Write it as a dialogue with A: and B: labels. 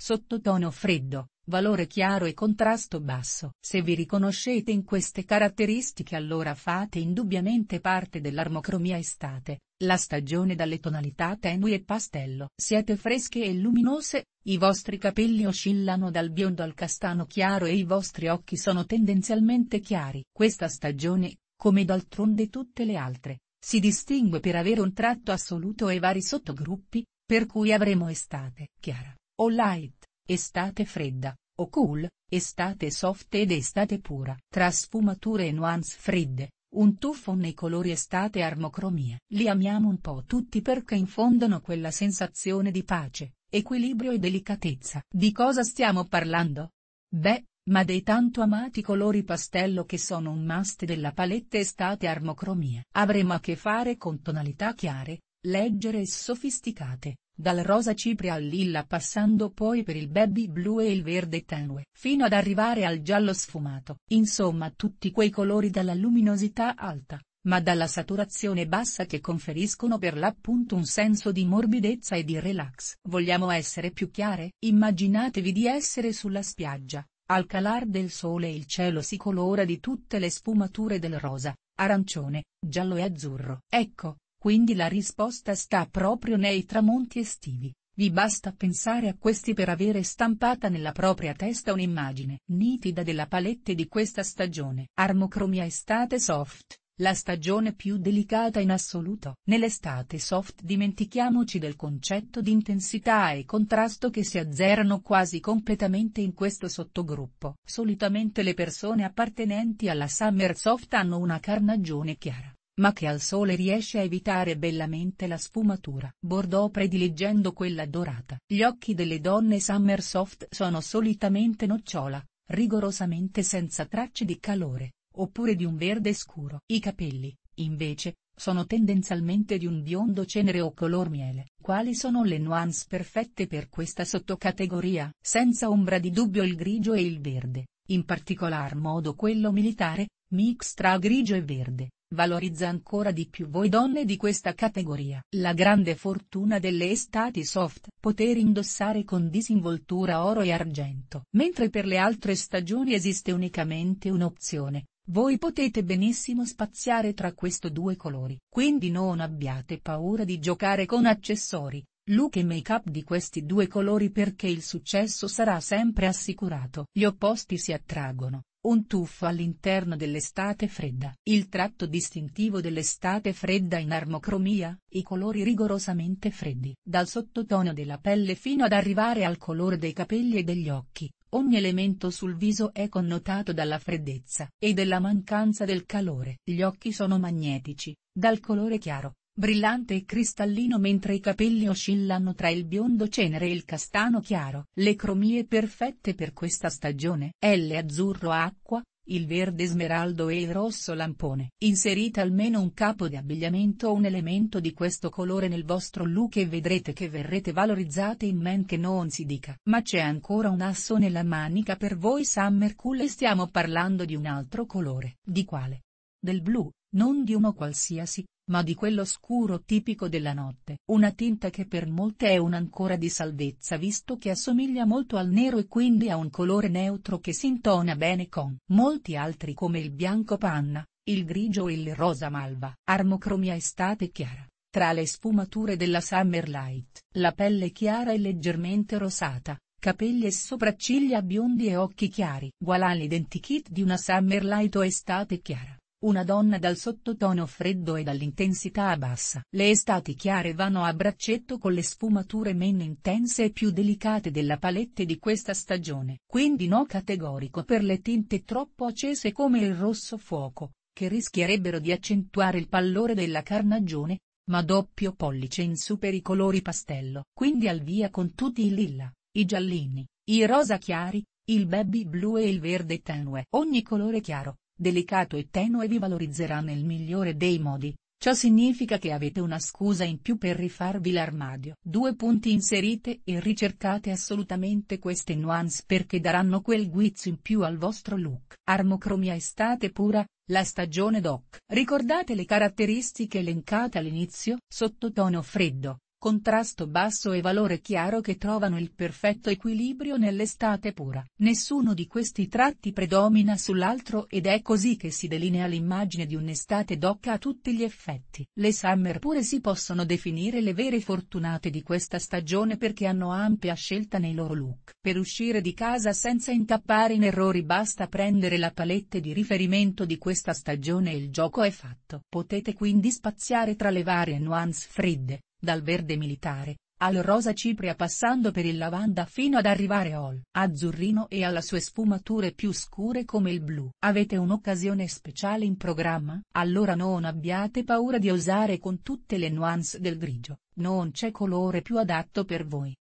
A: Sottotono freddo, valore chiaro e contrasto basso. Se vi riconoscete in queste caratteristiche allora fate indubbiamente parte dell'armocromia estate, la stagione dalle tonalità tenui e pastello. Siete fresche e luminose, i vostri capelli oscillano dal biondo al castano chiaro e i vostri occhi sono tendenzialmente chiari. Questa stagione, come d'altronde tutte le altre, si distingue per avere un tratto assoluto e vari sottogruppi, per cui avremo estate chiara o light, estate fredda, o cool, estate soft ed estate pura, tra sfumature e nuance fredde, un tuffo nei colori estate armocromia. Li amiamo un po' tutti perché infondono quella sensazione di pace, equilibrio e delicatezza. Di cosa stiamo parlando? Beh, ma dei tanto amati colori pastello che sono un must della palette estate armocromia. Avremo a che fare con tonalità chiare, leggere e sofisticate, dal rosa cipria al lilla passando poi per il baby blu e il verde tenue, fino ad arrivare al giallo sfumato, insomma tutti quei colori dalla luminosità alta, ma dalla saturazione bassa che conferiscono per l'appunto un senso di morbidezza e di relax. Vogliamo essere più chiare? Immaginatevi di essere sulla spiaggia, al calar del sole il cielo si colora di tutte le sfumature del rosa, arancione, giallo e azzurro. Ecco, quindi la risposta sta proprio nei tramonti estivi, vi basta pensare a questi per avere stampata nella propria testa un'immagine nitida della palette di questa stagione. Armocromia estate soft, la stagione più delicata in assoluto. Nell'estate soft dimentichiamoci del concetto di intensità e contrasto che si azzerano quasi completamente in questo sottogruppo. Solitamente le persone appartenenti alla summer soft hanno una carnagione chiara ma che al sole riesce a evitare bellamente la sfumatura. Bordeaux prediligendo quella dorata. Gli occhi delle donne Summer Soft sono solitamente nocciola, rigorosamente senza tracce di calore, oppure di un verde scuro. I capelli, invece, sono tendenzialmente di un biondo cenere o color miele. Quali sono le nuance perfette per questa sottocategoria? Senza ombra di dubbio il grigio e il verde, in particolar modo quello militare, mix tra grigio e verde, Valorizza ancora di più voi donne di questa categoria. La grande fortuna delle estati soft, poter indossare con disinvoltura oro e argento. Mentre per le altre stagioni esiste unicamente un'opzione, voi potete benissimo spaziare tra questi due colori. Quindi non abbiate paura di giocare con accessori, look e make-up di questi due colori perché il successo sarà sempre assicurato. Gli opposti si attraggono, un tuffo all'interno dell'estate fredda. Il tratto distintivo dell'estate fredda in armocromia, i colori rigorosamente freddi. Dal sottotono della pelle fino ad arrivare al colore dei capelli e degli occhi, ogni elemento sul viso è connotato dalla freddezza e della mancanza del calore. Gli occhi sono magnetici, dal colore chiaro, brillante e cristallino mentre i capelli oscillano tra il biondo cenere e il castano chiaro. Le cromie perfette per questa stagione. L azzurro acqua, il verde smeraldo e il rosso lampone. Inserite almeno un capo di abbigliamento o un elemento di questo colore nel vostro look e vedrete che verrete valorizzate in men che non si dica. Ma c'è ancora un asso nella manica per voi Summer Cool e stiamo parlando di un altro colore. Di quale? Del blu, non di uno qualsiasi, ma di quello scuro tipico della notte. Una tinta che per molte è un'ancora di salvezza visto che assomiglia molto al nero e quindi ha un colore neutro che si intona bene con molti altri come il bianco panna, il grigio e il rosa malva. Armocromia estate chiara. Tra le sfumature della Summer Light, la pelle chiara e leggermente rosata, capelli e sopracciglia biondi e occhi chiari. Voilà l'identikit di una Summer Light o estate chiara. Una donna dal sottotono freddo e dall'intensità bassa. Le estati chiare vanno a braccetto con le sfumature meno intense e più delicate della palette di questa stagione. Quindi no categorico per le tinte troppo accese come il rosso fuoco, che rischierebbero di accentuare il pallore della carnagione, ma doppio pollice in su per i colori pastello. Quindi al via con tutti i lilla, i giallini, i rosa chiari, il baby blu e il verde tenue. Ogni colore chiaro delicato e tenue vi valorizzerà nel migliore dei modi, ciò significa che avete una scusa in più per rifarvi l'armadio. Due punti inserite e ricercate assolutamente queste nuance perché daranno quel guizzo in più al vostro look. Armocromia estate pura, la stagione doc. Ricordate le caratteristiche elencate all'inizio? Sottotono freddo, contrasto basso e valore chiaro che trovano il perfetto equilibrio nell'estate pura. Nessuno di questi tratti predomina sull'altro ed è così che si delinea l'immagine di un'estate docca a tutti gli effetti. Le summer pure si possono definire le vere fortunate di questa stagione perché hanno ampia scelta nei loro look. Per uscire di casa senza incappare in errori basta prendere la palette di riferimento di questa stagione e il gioco è fatto. Potete quindi spaziare tra le varie nuance fredde, dal verde militare, al rosa cipria passando per il lavanda fino ad arrivare al azzurrino e alle sue sfumature più scure come il blu. Avete un'occasione speciale in programma? Allora non abbiate paura di osare con tutte le nuance del grigio, non c'è colore più adatto per voi.